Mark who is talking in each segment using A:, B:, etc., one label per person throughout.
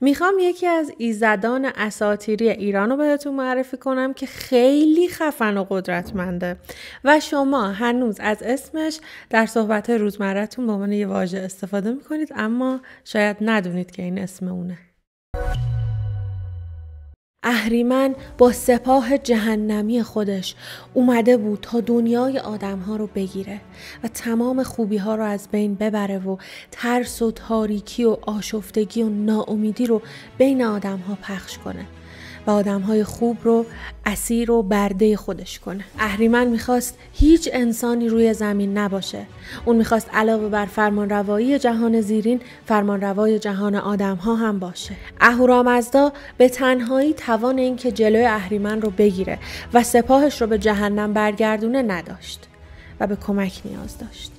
A: میخوام یکی از ایزدان اساتیری ایران رو بهتون معرفی کنم که خیلی خفن و قدرتمنده و شما هنوز از اسمش در صحبت روزمرتون به عنوان یه واژه استفاده میکنید اما شاید ندونید که این اسم اونه اهریمن با سپاه جهنمی خودش اومده بود تا دنیای آدم ها رو بگیره و تمام خوبی ها رو از بین ببره و ترس و تاریکی و آشفتگی و ناامیدی رو بین آدم ها پخش کنه و آدم های خوب رو اسیر و برده خودش کنه اهریمن میخواست هیچ انسانی روی زمین نباشه اون میخواست علاوه بر فرمانروایی جهان زیرین فرمانروای جهان آدم ها هم باشه اهورامزدا به تنهایی توان اینکه جلوی اهریمن رو بگیره و سپاهش رو به جهنم برگردونه نداشت و به کمک نیاز داشت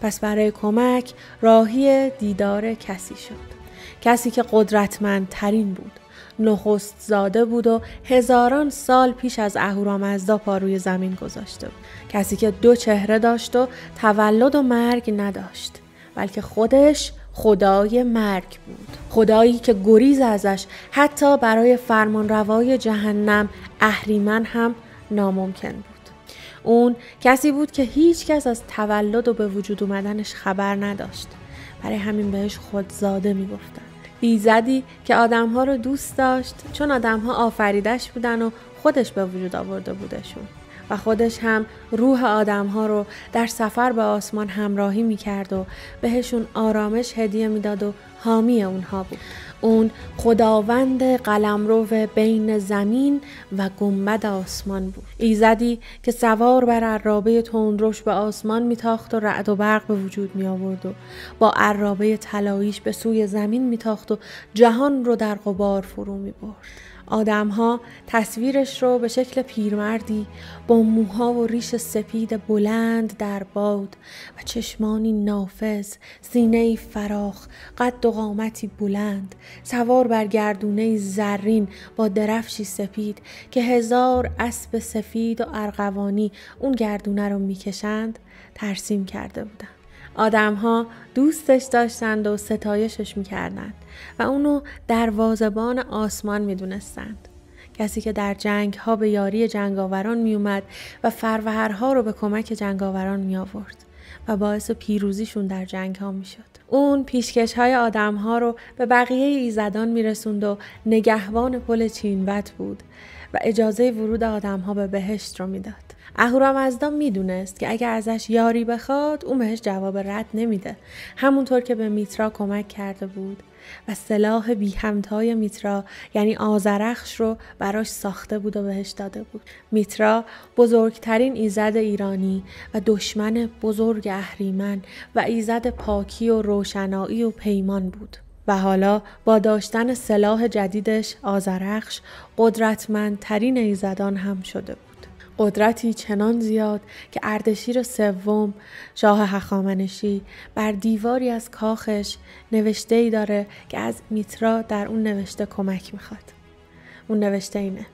A: پس برای کمک راهی دیدار کسی شد کسی که قدرتمندترین بود نخست زاده بود و هزاران سال پیش از اهورامزدا پا روی زمین گذاشته بود کسی که دو چهره داشت و تولد و مرگ نداشت بلکه خودش خدای مرگ بود خدایی که گریز ازش حتی برای فرمانروای جهنم اهریمن هم ناممکن بود اون کسی بود که هیچ کس از تولد و به وجود اومدنش خبر نداشت برای همین بهش خودزاده میگفتن ایزدی که آدمها رو دوست داشت چون آدمها آفریدش بودن و خودش به وجود آورده بودشون و خودش هم روح آدم ها رو در سفر به آسمان همراهی می کرد و بهشون آرامش هدیه میداد و حامی اونها بود اون خداوند قلمرو بین زمین و گنبد آسمان بود ایزدی که سوار بر عرابه تندروش به آسمان میتاخت و رعد و برق به وجود می آورد و با عرابه طلاییش به سوی زمین میتاخت و جهان رو در قبار فرو می برد آدمها تصویرش رو به شکل پیرمردی با موها و ریش سپید بلند در باد و چشمانی نافذ، زینه فراخ، قد و قامتی بلند، سوار بر گردونه زرین با درفشی سپید که هزار اسب سفید و ارغوانی اون گردونه رو میکشند ترسیم کرده بودن. آدمها دوستش داشتند و ستایشش میکردند و اونو دروازبان آسمان میدونستند. کسی که در جنگ ها به یاری جنگاوران میومد و فروهرها رو به کمک جنگاوران می آورد و باعث پیروزیشون در جنگ ها می شد. اون پیشکش های آدم ها رو به بقیه ایزدان می رسوند و نگهبان پل چینبت بود و اجازه ورود آدم ها به بهشت رو میداد. اهورامزدا میدونست که اگر ازش یاری بخواد اون بهش جواب رد نمیده همونطور که به میترا کمک کرده بود و سلاح بی میترا یعنی آزرخش رو براش ساخته بود و بهش داده بود میترا بزرگترین ایزد ایرانی و دشمن بزرگ اهریمن و ایزد پاکی و روشنایی و پیمان بود و حالا با داشتن سلاح جدیدش آزرخش قدرتمندترین ایزدان هم شده بود. قدرتی چنان زیاد که اردشیر سوم شاه هخامنشی بر دیواری از کاخش نوشته ای داره که از میترا در اون نوشته کمک میخواد. اون نوشته اینه.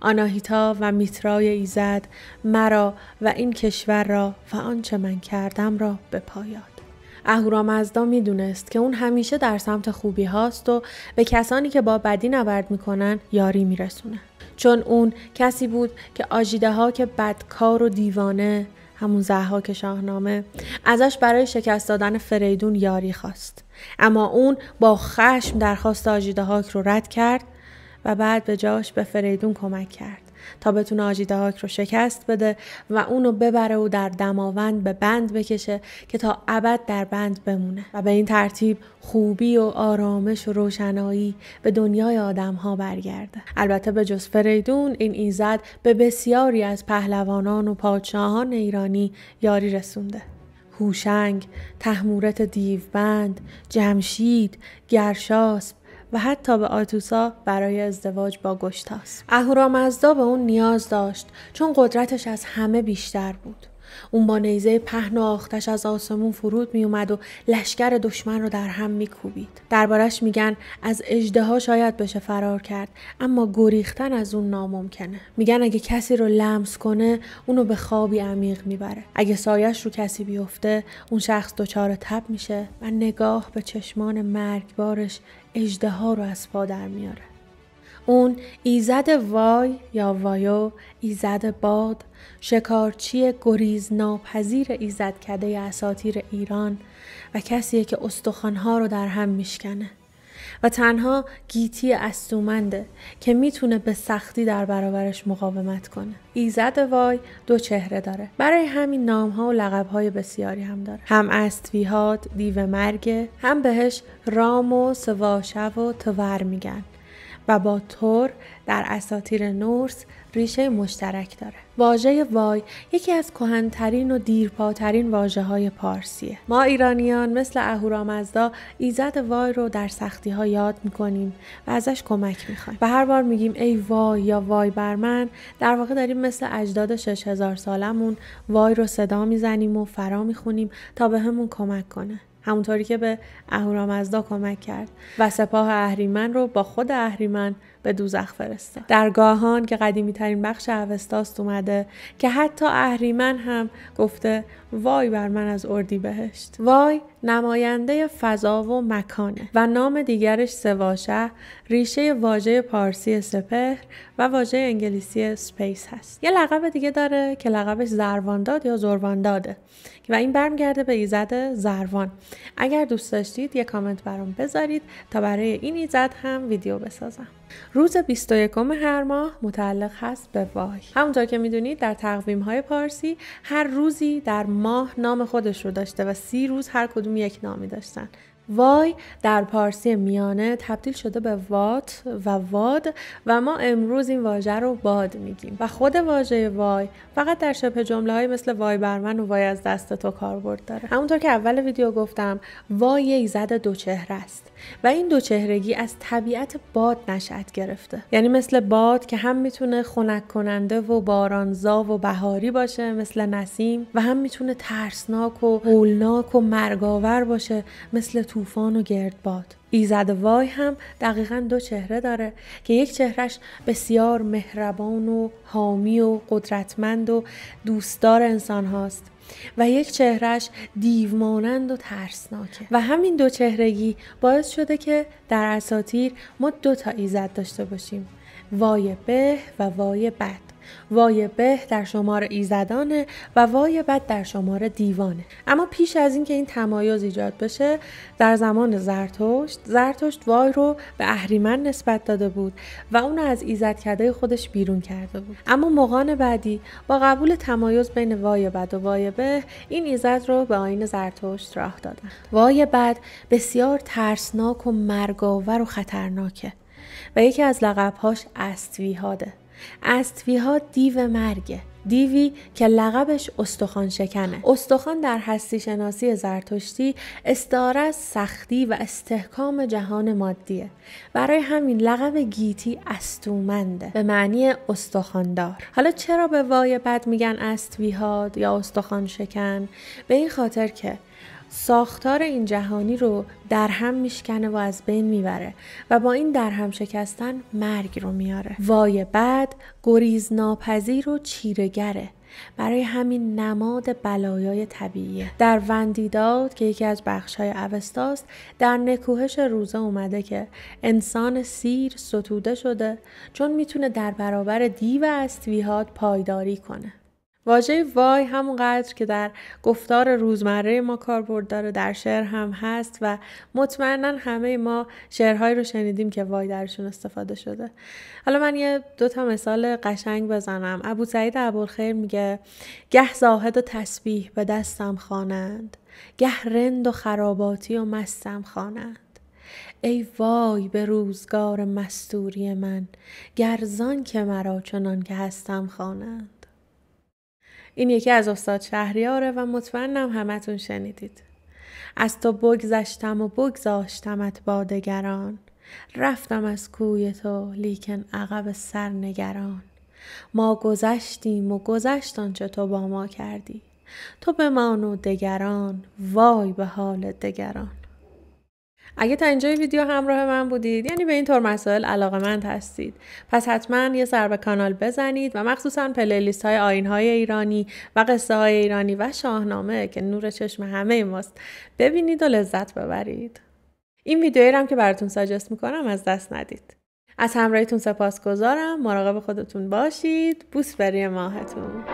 A: آناهیتا و میترای ایزد مرا و این کشور را و آنچه من کردم را به پایاد. اهورامزدا میدونست که اون همیشه در سمت خوبی هاست و به کسانی که با بدی نبرد میکنن یاری میرسونه. چون اون کسی بود که آجیده ها که بدکار و دیوانه همون که شاهنامه ازش برای شکست دادن فریدون یاری خواست اما اون با خشم درخواست آجیده هاک رو رد کرد و بعد به جاش به فریدون کمک کرد تا بتونه آجیدهاک رو شکست بده و اونو ببره و در دماوند به بند بکشه که تا ابد در بند بمونه و به این ترتیب خوبی و آرامش و روشنایی به دنیای آدم ها برگرده البته به جز فریدون این ایزد به بسیاری از پهلوانان و پادشاهان ایرانی یاری رسونده هوشنگ، تحمورت دیوبند، جمشید، گرشاس، و حتی به آتوسا برای ازدواج با گشتاس اهورامزدا به اون نیاز داشت چون قدرتش از همه بیشتر بود اون با نیزه پهن آختش از آسمون فرود می اومد و لشکر دشمن رو در هم می کوبید. دربارش میگن از ها شاید بشه فرار کرد اما گریختن از اون ناممکنه. میگن اگه کسی رو لمس کنه اونو به خوابی عمیق میبره. اگه سایش رو کسی بیفته اون شخص دچار تب میشه و نگاه به چشمان مرگبارش ها رو از پا در میاره. اون ایزد وای یا وایو ایزد باد شکارچی گریز ناپذیر ایزد کده اساتیر ایران و کسیه که استخوانها رو در هم میشکنه و تنها گیتی استومنده که میتونه به سختی در برابرش مقاومت کنه ایزد وای دو چهره داره برای همین نام ها و لقب های بسیاری هم داره هم استویهاد، دیو مرگه هم بهش رام و سواشو و تور میگن و با تور در اساطیر نورس ریشه مشترک داره. واژه وای یکی از کهنترین و دیرپاترین واجه های پارسیه. ما ایرانیان مثل اهورامزدا ایزد وای رو در سختی ها یاد میکنیم و ازش کمک میخوایم و هر بار میگیم ای وای یا وای بر من در واقع داریم مثل اجداد 6000 سالمون وای رو صدا میزنیم و فرا میخونیم تا به همون کمک کنه. همونطوری که به اهورامزدا کمک کرد و سپاه اهریمن رو با خود اهریمن به دوزخ فرسته درگاهان که قدیمی ترین بخش اوستاست اومده که حتی اهریمن هم گفته وای بر من از اردی بهشت وای نماینده فضا و مکانه و نام دیگرش سواشه ریشه واژه پارسی سپهر و واژه انگلیسی سپیس هست یه لقب دیگه داره که لقبش زروانداد یا زروانداده و این برمیگرده به ایزد زروان اگر دوست داشتید یه کامنت برام بذارید تا برای این ایزد هم ویدیو بسازم روز 21 هر ماه متعلق هست به وای همونطور که میدونید در تقویم های پارسی هر روزی در ماه نام خودش رو داشته و سی روز هر کدوم یک نامی داشتن وای در پارسی میانه تبدیل شده به وات و واد و ما امروز این واژه رو باد میگیم و خود واژه وای فقط در شبه جمله های مثل وای بر من و وای از دست تو کاربرد داره همونطور که اول ویدیو گفتم وای یک زد دو چهره است و این دو چهرگی از طبیعت باد نشأت گرفته یعنی مثل باد که هم میتونه خنک کننده و بارانزا و بهاری باشه مثل نسیم و هم میتونه ترسناک و هولناک و مرگاور باشه مثل طوفان و گردباد وای هم دقیقا دو چهره داره که یک چهرش بسیار مهربان و حامی و قدرتمند و دوستدار انسان هاست و یک چهرش دیومانند و ترسناکه و همین دو چهرگی باعث شده که در اساتیر ما دو تا ایزد داشته باشیم وای به و وای بد وای به در شمار ایزدانه و وای بد در شمار دیوانه اما پیش از اینکه این تمایز ایجاد بشه در زمان زرتشت زرتشت وای رو به اهریمن نسبت داده بود و اون از کده خودش بیرون کرده بود اما مغان بعدی با قبول تمایز بین وای بد و وای به این ایزد رو به آین زرتشت راه دادن وای بد بسیار ترسناک و مرگاور و خطرناکه و یکی از لقبهاش استویهاده استویها ها دیو مرگه دیوی که لقبش استخوان شکنه استخوان در هستی شناسی زرتشتی استعاره از سختی و استحکام جهان مادیه برای همین لقب گیتی استومنده به معنی استخواندار حالا چرا به وای بد میگن استویهاد یا استخوان شکن به این خاطر که ساختار این جهانی رو در هم میشکنه و از بین میبره و با این در هم شکستن مرگ رو میاره وای بعد گریز ناپذیر و چیرگره برای همین نماد بلایای طبیعیه در وندیداد که یکی از بخشهای اوستاست در نکوهش روزه اومده که انسان سیر ستوده شده چون میتونه در برابر دیو استویهاد پایداری کنه واژه وای همونقدر که در گفتار روزمره ما کاربرد داره در شعر هم هست و مطمئنا همه ما شعرهایی رو شنیدیم که وای درشون استفاده شده حالا من یه دو تا مثال قشنگ بزنم ابو سعید ابوالخیر میگه گه زاهد و تسبیح به دستم خوانند گه رند و خراباتی و مستم خوانند ای وای به روزگار مستوری من گرزان که مرا چنان که هستم خوانند این یکی از استاد شهریاره و مطمئنم همتون شنیدید از تو بگذشتم و بگذاشتمت با دگران رفتم از کوی تو لیکن عقب سر نگران ما گذشتیم و گذشت آنچه تو با ما کردی تو بمان و دگران وای به حال دگران اگه تا اینجای ویدیو همراه من بودید یعنی به این طور مسائل علاقه مند هستید پس حتما یه سر به کانال بزنید و مخصوصا پلیلیست های آین های ایرانی و قصه های ایرانی و شاهنامه که نور چشم همه ماست ببینید و لذت ببرید این ویدیویی هم که براتون ساجست میکنم از دست ندید از همراهیتون سپاسگزارم مراقب خودتون باشید بوس بری ماهتون